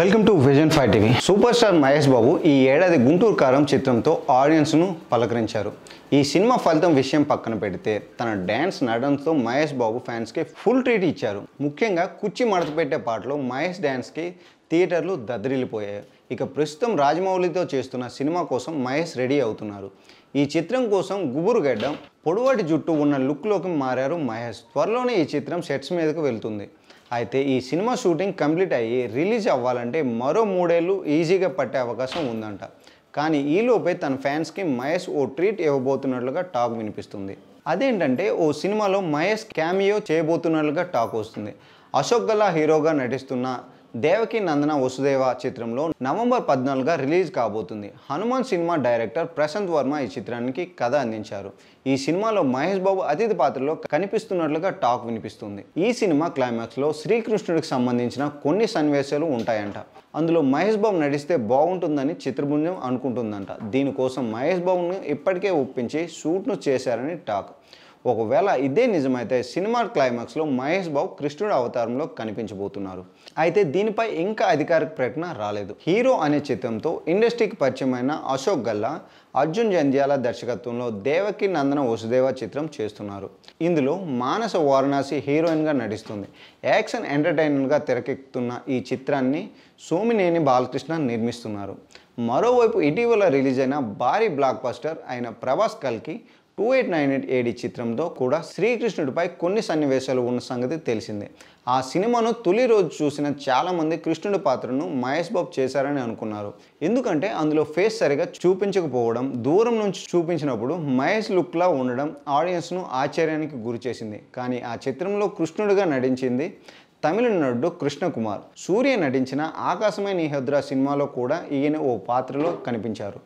welcome to Vision five TV super star Mahesh Babu ఈ ఏడాది గుంటూరు కారం చిత్రంతో ఆడియన్స్ను పలకరించారు ఈ సినిమా ఫలితం విషయం పక్కన పెడితే తన డ్యాన్స్ నడంతో మహేష్ బాబు ఫ్యాన్స్కి ఫుల్ ట్రీట్ ఇచ్చారు ముఖ్యంగా కుర్చీ మడత పెట్టే పాటలో మహేష్ డ్యాన్స్కి థియేటర్లు దద్దరిల్లిపోయాయి ఇక ప్రస్తుతం రాజమౌళితో చేస్తున్న సినిమా కోసం మహేష్ రెడీ అవుతున్నారు ఈ చిత్రం కోసం గడ్డం పొడవాటి జుట్టు ఉన్న లుక్లోకి మారారు మహేష్ త్వరలోనే ఈ చిత్రం సెట్స్ మీదకు వెళ్తుంది అయితే ఈ సినిమా షూటింగ్ కంప్లీట్ అయ్యి రిలీజ్ అవ్వాలంటే మరో మూడేళ్ళు ఈజీగా పట్టే అవకాశం ఉందంట కానీ ఈలోపే తన ఫ్యాన్స్కి మహేష్ ఓ ట్రీట్ ఇవ్వబోతున్నట్లుగా టాక్ వినిపిస్తుంది అదేంటంటే ఓ సినిమాలో మహేష్ క్యామియో చేయబోతున్నట్లుగా టాక్ వస్తుంది అశోక్ గల్లా హీరోగా నటిస్తున్న దేవకి నందన వసుదేవ చిత్రంలో నవంబర్ పద్నాలుగుగా రిలీజ్ కాబోతుంది హనుమాన్ సినిమా డైరెక్టర్ ప్రశాంత్ వర్మ ఈ చిత్రానికి కథ అందించారు ఈ సినిమాలో మహేష్ బాబు అతిథి పాత్రలో కనిపిస్తున్నట్లుగా టాక్ వినిపిస్తుంది ఈ సినిమా క్లైమాక్స్లో శ్రీకృష్ణుడికి సంబంధించిన కొన్ని సన్నివేశాలు ఉంటాయంట అందులో మహేష్ బాబు నడిస్తే బాగుంటుందని చిత్రబృందం అనుకుంటుందంట దీనికోసం మహేష్ బాబును ఇప్పటికే ఒప్పించి షూట్ను చేశారని టాక్ ఒకవేళ ఇదే నిజమైతే సినిమా క్లైమాక్స్లో మహేష్ బాబు కృష్ణుడు అవతారంలో కనిపించబోతున్నారు అయితే దీనిపై ఇంకా అధికారిక ప్రకటన రాలేదు హీరో అనే చిత్రంతో ఇండస్ట్రీకి పరిచయమైన అశోక్ గల్లా అర్జున్ జంధ్యాల దర్శకత్వంలో దేవకి నందన వసుదేవ చిత్రం చేస్తున్నారు ఇందులో మానస వారణాసి హీరోయిన్గా నటిస్తుంది యాక్షన్ ఎంటర్టైనర్గా తెరకెక్కుతున్న ఈ చిత్రాన్ని సోమినేని బాలకృష్ణ నిర్మిస్తున్నారు మరోవైపు ఇటీవల రిలీజ్ అయిన భారీ బ్లాక్ బస్టర్ అయిన ప్రభాస్ కల్కి two eight nine eight AD చిత్రంతో కూడా శ్రీకృష్ణుడిపై కొన్ని సన్నివేశాలు ఉన్న సంగతి తెలిసిందే ఆ సినిమాను తొలి రోజు చూసిన చాలామంది కృష్ణుడి పాత్రను మహేష్ బాబు చేశారని అనుకున్నారు ఎందుకంటే అందులో ఫేస్ సరిగా చూపించకపోవడం దూరం నుంచి చూపించినప్పుడు మహేష్ లుక్లా ఉండడం ఆడియన్స్ను ఆశ్చర్యానికి గురిచేసింది కానీ ఆ చిత్రంలో కృష్ణుడిగా నటించింది తమిళ నటుడు కృష్ణకుమార్ సూర్య నటించిన ఆకాశమే నీహద్ర సినిమాలో కూడా ఈయన ఓ పాత్రలో కనిపించారు